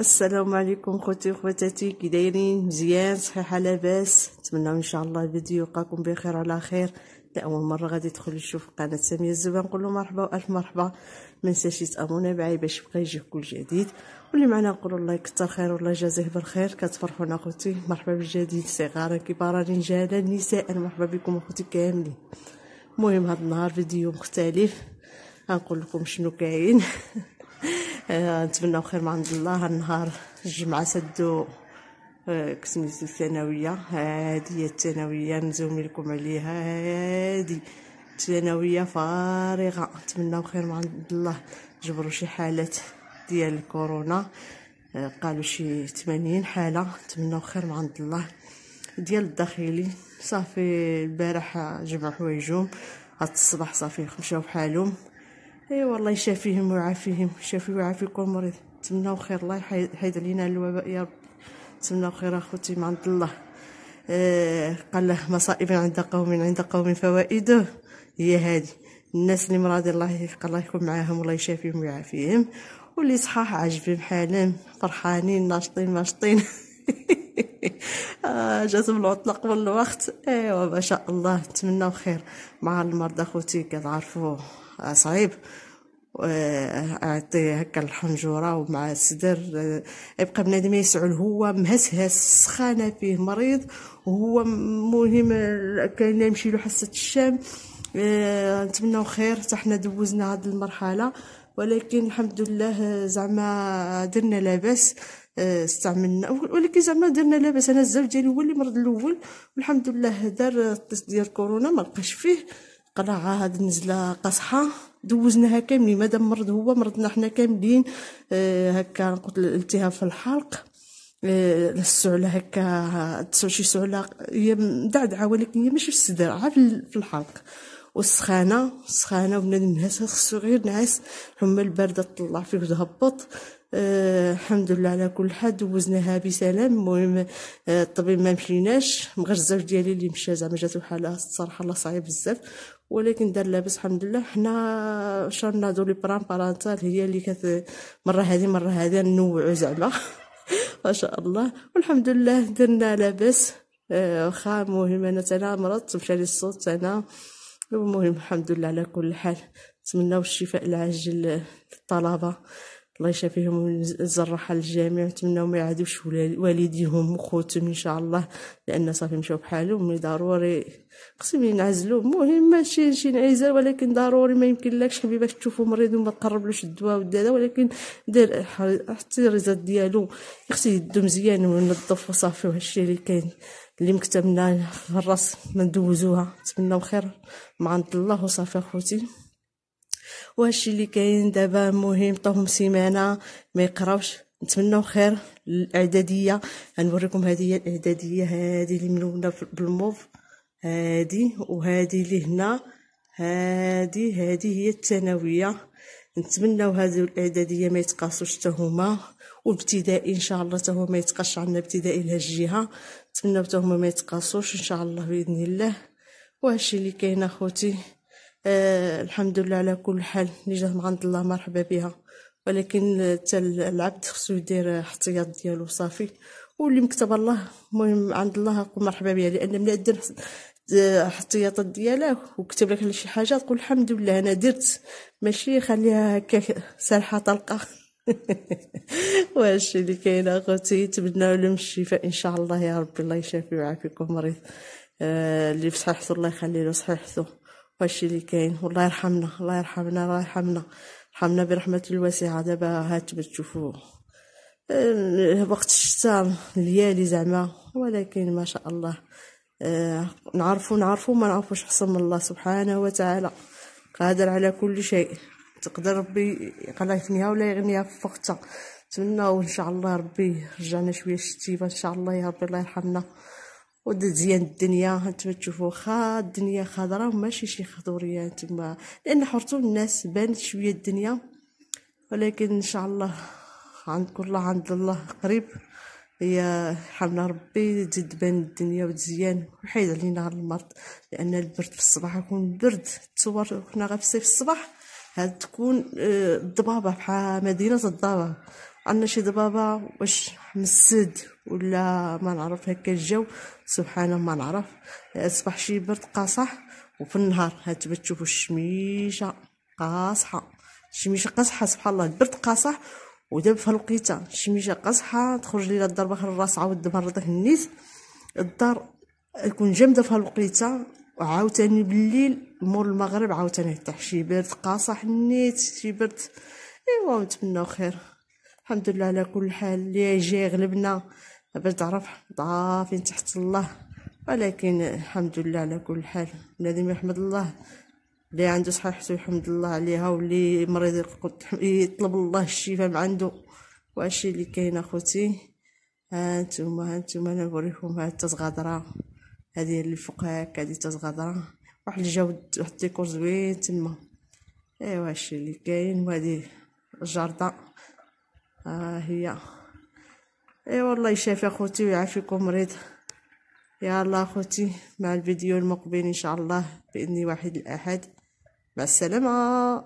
السلام عليكم خوتي وخواتاتي كي دايرين مزيان صحيحه لاباس نتمنى ان شاء الله الفيديو يلقاكم بخير وعلى خير لاول مره غادي تدخلوا تشوف قناه ساميه الزبا نقول له مرحبا والف مرحبا ما نساش تابونا معايا باش يبقى يجي كل جديد واللي معنا نقول الله يكثر خير والله يجازيه بالخير كتفرحونا خوتي مرحبا بالجديد صغارا كبارا رجالا نساء مرحبا بكم اخوتي كاملين المهم هذا النهار فيديو مختلف غنقول لكم شنو كاين نتمنى خير من عند الله النهار الجمعه سدو كسميتو آه، الثانويه هادي هي الثانويه نزومي لكم عليها هادي الثانويه فارغه نتمنى خير من عند الله جبروا شي حالات ديال الكورونا آه، قالوا شي 80 حاله نتمنى خير من عند الله ديال الداخلي صافي البارح جمع حوايجهم هاد الصباح صافي مشاو بحالهم اي أيوة والله يشافيهم ويعافيهم يشافي ويعافي كل مريض نتمناو خير الله يحيد علينا الوباء يا رب نتمناو خير اخوتي من عند الله قال قال مصائب عند قوم عند قوم فوائده هي هذه الناس اللي مراضي الله الله يكون معاهم والله يشافيهم ويعافيهم واللي صحاح عاجبهم حالهم فرحانين ناشطين ناشطين آه جاتهم العطله قبل الوقت ايوا ما شاء الله نتمناو خير مع المرضى خوتي كتعرفوا آه، صعيب آه، اعطي هكا الحنجوره ومع السدر آه، يبقى بنادم يسعل هو مهسهس سخانه فيه مريض وهو مهم كاين يمشي له حصه الشام نتمناو خير حتى حنا دوزنا هاد المرحله ولكن الحمد لله آه، زعما درنا لاباس آه، استعملنا ولكن زعما درنا لاباس انا الزوج ديالي هو اللي مرض الاول والحمد لله دار التست ديال كورونا ما لقاش فيه قلع هاد النزله قاصحه دوزناها كاملين مادام مرض هو مرضنا حنا كاملين آه، هكا قلت الالتهاب في الحلق السعله هكا شي سعله هي مدعدعه ولكن هي ماشي في الصدر عا في الحلق والسخانه سخانه وبنادم نعس خصو غير نعس حما البارده طلع فيك وتهبط أه الحمد لله على كل حال دوزناها بسلام المهم آه، الطبيب ما مشيناش غير الزوج ديالي اللي مشى زعما جاتو حاله الصراحه الله صعيب بزاف ولكن دار لاباس الحمد لله حنا شرنا دو لي بران بارانتال هي اللي كت مره هذه مره هذه نوعو زعما ما شاء الله والحمد لله درنا لاباس آه، واخا المهم انا تانا مرضت مشى لي الصوت تانا المهم الحمد لله على كل حال نتمنى الشفاء العاجل للطلبه الله يشافيهم ويزرحها الجامع نتمناو ما يعادوش والديهم وخوتهم ان شاء الله لان صافي مشاو بحالهم مي ضروري خصهم ينعزلو المهم ماشي شي انعزال ولكن ضروري ما يمكن لكش حبيبي باش مريض وما تقربلوش الدواء والدادا ولكن دير حتى الريزات ديالو خصو يدو مزيان وينظف وصافي وهادشي اللي كاين اللي مكتبنا في الراس ما ندوزوها نتمناو خير مع عند الله وصافي اخوتي وهادشي اللي كاين دابا مهم طهم سيمانه ما يقراوش نتمناو خير الاعداديه غنوريكم هذه هي الاعداديه هذه اللي ملونه بالموف هذه وهذه اللي هنا هذه هذه هي الثانويه نتمناو هذه الاعداديه ما يتقاسوش حتى هما وابتدائي ان شاء الله حتى هو ما يتقاش عندنا ابتدائي لهالجهه نتمناو حتى هما ما يتقاسوش ان شاء الله باذن الله وهادشي اللي كاين اخوتي آه الحمد لله على كل حال اللي جات من عند الله مرحبا بها ولكن حتى العبد خصو يدير احتياط ديالو صافي واللي مكتب الله المهم عند الله مرحبا بها لان ملي الاحتياطات ديالك وكتب لك شي حاجه تقول الحمد لله انا درت ماشي خليها هكا سرحه طلقه واش اللي كاين اخوتي نتمنى لهم الشفاء ان شاء الله يا ربي الله يشافي ويعافيكم مريض آه، اللي في صحيح الله يخلي له صحته واش اللي كاين والله يرحمنا الله يرحمنا الله يرحمنا رحمنا برحمة الواسعة دابا هات بتشوفوا آه، وقت الشتاء الليالي زعما ولكن ما شاء الله آه نعرفو نعرفو ما نعرفوش حسن من الله سبحانه وتعالى قادر على كل شيء تقدر ربي يقلعتنيها ولا يغنيها في وقتها نتمنى وان شاء الله ربي رجعنا شويه الشتيبه ان شاء الله يا ربي الله يرحمنا ودزيان الدنيا انتما تشوفوا خا الدنيا خضراء وماشي شي خضوريه تما لان حرتو الناس بانت شويه الدنيا ولكن ان شاء الله عند الله عند الله قريب هي حامله ربي تزيد تبان الدنيا وتزيان وحيد علينا المرض لان البرد في الصباح يكون برد تصور كنا غير في الصيف الصباح هاد تكون آه، الضبابه بحال مدينه الضبابه عندنا شي ضبابه واش مسد ولا ما نعرف هكا الجو سبحان ما نعرف اصبح شي برد قاصح وفي النهار هتبا تشوفوا الشميشه قاصحه الشميشه قاصحه سبحان الله البرد قاصح ودابا في هالوقيته الشميشه قاصحه تخرج لي الضربه باخر الراس عاود تبرطك النيس الدار تكون جامده في هالوقيته وعاوتاني بالليل مور المغرب عاوتاني طيح شي برد قاصح نيت شي برد ايوا نتمناو خير الحمد لله على كل حال اللي جاي غلبنا دابا تعرف ضعافين تحت الله ولكن الحمد لله على كل حال بنادم يحمد الله اللي عنده صحه حسب الحمد لله عليها واللي مريض يطلب الله الشفاء من عنده وهادشي اللي كاين اخوتي هانتوما هانتوما انا نوريكم هاد التزغدره هذه اللي فوق هاكا هذه التزغدره واحد الجو واحد الديكور زوين تما ايوا هادشي اللي كاين وهذه الجردة ها آه هي ايوا الله يشافي اخوتي ويعافيكم مريض يا الله اخوتي مع الفيديو المقبل ان شاء الله باذن واحد الاحد مع السلامه